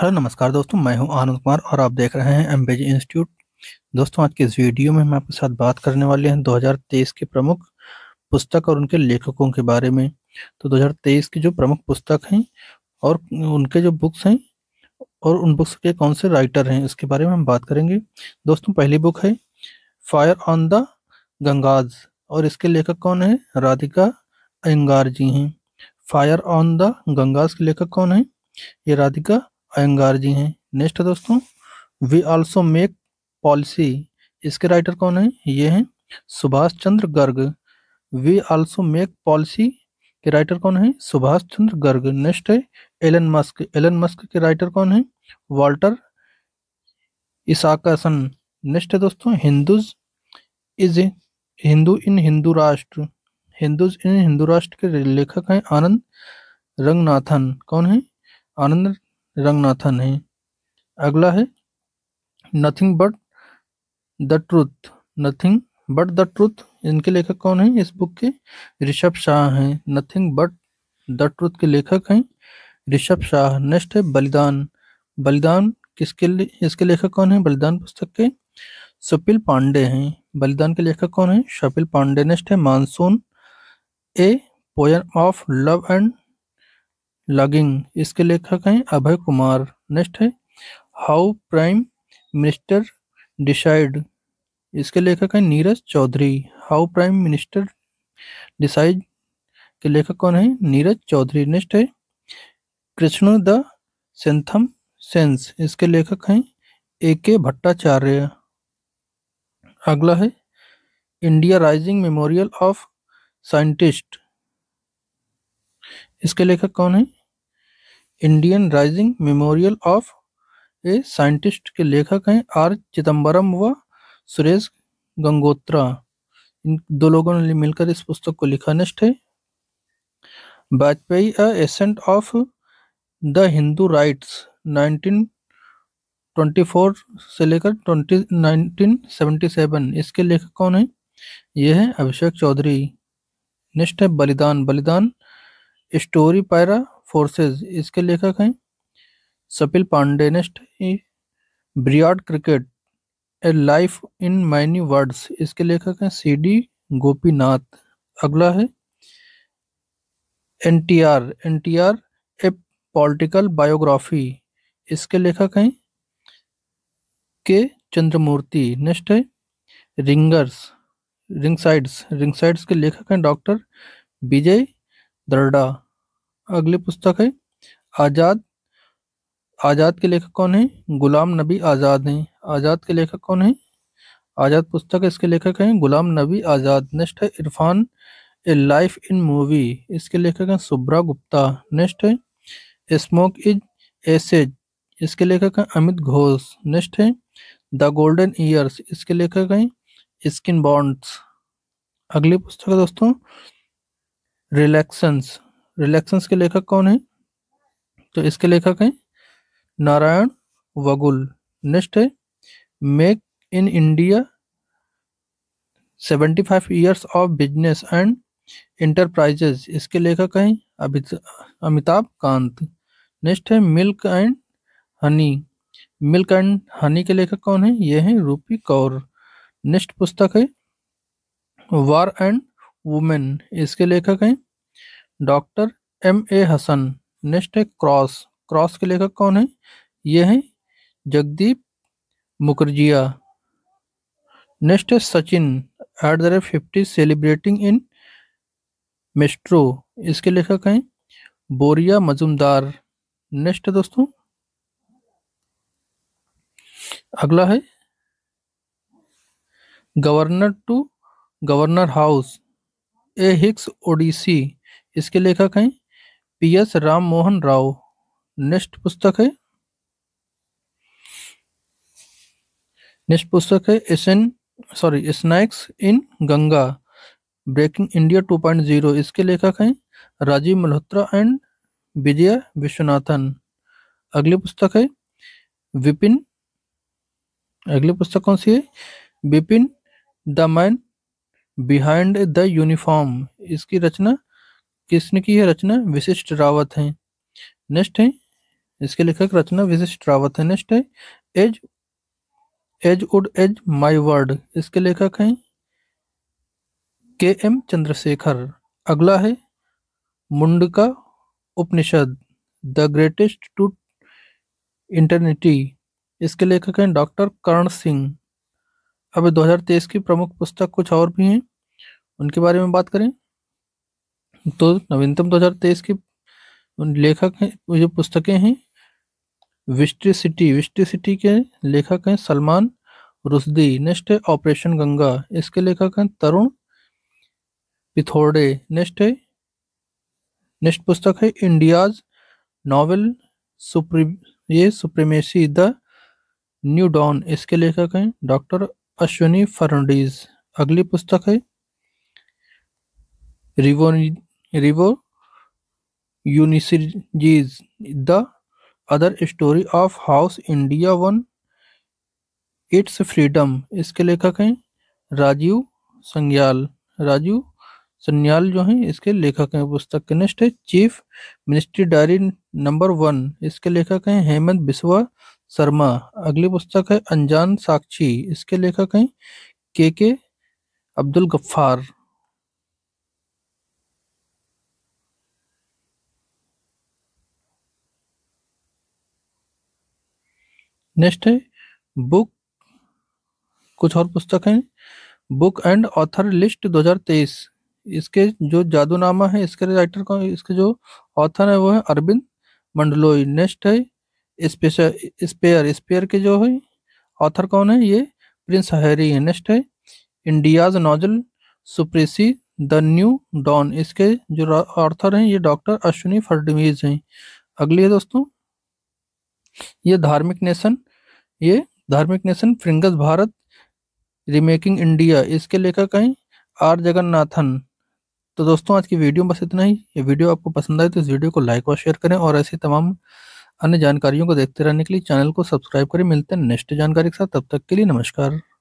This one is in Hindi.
हेलो नमस्कार दोस्तों मैं हूं आनंद कुमार और आप देख रहे हैं एम्बेज इंस्टीट्यूट दोस्तों आज के इस वीडियो में हम आपके साथ बात करने वाले हैं 2023 के प्रमुख पुस्तक और उनके लेखकों के बारे में तो 2023 के जो प्रमुख पुस्तक हैं और उनके जो बुक्स हैं और उन बुक्स के कौन से राइटर हैं इसके बारे में हम बात करेंगे दोस्तों पहली बुक है फायर ऑन द गंगाज और इसके लेखक कौन है राधिका अयंगार जी हैं फायर ऑन द गंगाज के लेखक कौन है ये राधिका अयंगार जी हैं नेक्स्ट है दोस्तों वी आल्सो मेक पॉलिसी इसके राइटर कौन है ये हैं Subhash Chandra Garg we also make policy के राइटर कौन है सुभाष चंद्र गर्ग नेक्स्ट है एलन मस्क एलन मस्क के राइटर कौन है वाल्टर इसाकासन नेक्स्ट है दोस्तों हिंदूज इज हिंदू इन हिंदू राष्ट्र हिंदूज इन हिंदू राष्ट्र के लेखक हैं आनंद रंगनाथन कौन है आनंद रंगनाथन है अगला है nothing but the truth nothing but the truth इनके लेखक कौन है इस बुक के ऋषभ शाह हैं नथिंग बट द ट्रूथ के लेखक हैं ऋषभ शाह नेक्स्ट है बलिदान बलिदान किसके लिए इसके लेखक कौन है बलिदान पुस्तक के सुपिल पांडे हैं बलिदान के लेखक कौन है शपिल पांडे नेक्स्ट है monsoon a poem of love and longing इसके लेखक हैं अभय कुमार नेक्स्ट है हाउ प्राइम मिनिस्टर डिसाइड इसके लेखक हैं Neeraj Chaudhary how prime minister decide के लेखक कौन है नीरज चौधरी नेक्स्ट है कृष्ण द सेंथम सेंस इसके लेखक हैं ए के भट्टाचार्य अगला है India rising memorial of scientist इसके लेखक कौन है Indian rising memorial of a scientist के लेखक हैं आर चिदम्बरम व सुरेश गंगोत्रा इन दो लोगों ने मिलकर इस पुस्तक को लिखा नेक्स्ट है Vajpayee a ascent of the Hindu rights 1924 से लेकर 20 1977 इसके लेखक कौन है ये है अभिषेक चौधरी नेक्स्ट है बलिदान बलिदान स्टोरी पायरा फोर्सेस इसके लेखक हैं सपिल पांडे नेक्स्ट ब्रियाड cricket a life in many words इसके लेखक हैं सी डी गोपीनाथ अगला है N T R N T R a political biography इसके लेखक हैं के चंद्रमूर्ति नेक्स्ट है रिंगर्स रिंगसाइड्स रिंगसाइड्स के लेखक हैं डॉक्टर विजय दरडा अगली पुस्तक है आज़ाद आज़ाद के लेखक कौन है गुलाम नबी आज़ाद हैं आज़ाद के लेखक कौन है आज़ाद पुस्तक इसके लेखक हैं गुलाम नबी आज़ाद नेक्स्ट है Irfan a life in movie इसके लेखक हैं सुब्रा गुप्ता नेक्स्ट है स्मोक इज एसेज इसके लेखक हैं अमित घोष नेक्स्ट है द गोल्डन ईयर्स इसके लेखक हैं स्किन बॉन्ड्स अगली पुस्तक है दोस्तों रिलैक्सेंस रिलेक्शंस के लेखक कौन है तो इसके लेखक हैं नारायण वगुल नेक्स्ट है make in India seventy five years of business and enterprises इसके लेखक हैं अमिताभ कांत नेक्स्ट है milk and honey milk and honey के लेखक कौन है ये हैं रूपी कौर नेक्स्ट पुस्तक है वार एंड वुमेन इसके लेखक हैं doctor M A Hasan next है क्रॉस क्रॉस के लेखक कौन है ये हैं जगदीप मुखर्जिया नेक्स्ट है Sachin at the rate fifty celebrating in maestro इसके लेखक हैं बोरिया मजुमदार नेक्स्ट दोस्तों अगला है governor to governor house a hick's odyssey इसके लेखक हैं P S Ram Mohan Rao next पुस्तक है नेक्स्ट पुस्तक है S N sorry snakes in Ganga breaking India 2.0 इसके लेखक हैं राजीव मल्होत्रा एंड विजय विश्वनाथन अगली पुस्तक है विपिन अगली पुस्तक कौन सी है Vipin the man behind the uniform इसकी रचना किसने की है रचना विशिष्ट रावत है नेक्स्ट है इसके लेखक रचना विशिष्ट रावत है नेक्स्ट है age age would age my word इसके लेखक हैं के एम चंद्रशेखर अगला है Mundaka Upanishad the greatest to eternity इसके लेखक हैं डॉक्टर करण सिंह अब 2023 की प्रमुख पुस्तक कुछ और भी हैं उनके बारे में बात करें तो नवीनतम 2023 की लेखक हैं जो पुस्तकें हैं विस्ट्री सिटी विस्ट्री सिटी के लेखक हैं सलमान रुसदी नेक्स्ट है ऑपरेशन गंगा इसके लेखक हैं तरुण पिथोड़े नेक्स्ट है नेक्स्ट पुस्तक है इंडियाज नॉवल सुप्री ये सुप्रीमेसी द न्यू डॉन इसके लेखक हैं डॉक्टर अश्विनी फर्नाडीज अगली पुस्तक है रिवोनी river Unisys. The other story of house India won its freedom इसके लेखक हैं राजीव संज्ञाल राजीव संज्ञाल जो हैं इसके लेखक हैं पुस्तक के नेक्स्ट है chief ministry diary number one इसके लेखक हैं हेमंत बिस्वा शर्मा अगली पुस्तक है अनजान साक्षी इसके लेखक हैं K K Abdul Ghaffar next है बुक कुछ और पुस्तक है बुक एंड ऑथर लिस्ट 2023 इसके जो जादूनामा है इसके राइटर का इसके जो ऑथर है वो है अरविंद मंडलोई नेक्स्ट है स्पेशल स्पेयर स्पेयर के जो है ऑथर कौन है ये प्रिंस हैरी है नेक्स्ट है इंडियाज नॉजल सुप्रेसी द न्यू डॉन इसके जो ऑथर हैं ये डॉक्टर अश्विनी फर्डमीज हैं अगली है दोस्तों ये धार्मिक नेशन ये धार्मिक nation fringes Bharat remaking India इसके लेखक हैं आर जगन्नाथन तो दोस्तों आज की वीडियो में बस इतना ही ये वीडियो आपको पसंद आए तो इस वीडियो को लाइक और शेयर करें और ऐसी तमाम अन्य जानकारियों को देखते रहने के लिए चैनल को सब्सक्राइब करें मिलते हैं नेक्स्ट जानकारी के साथ तब तक के लिए नमस्कार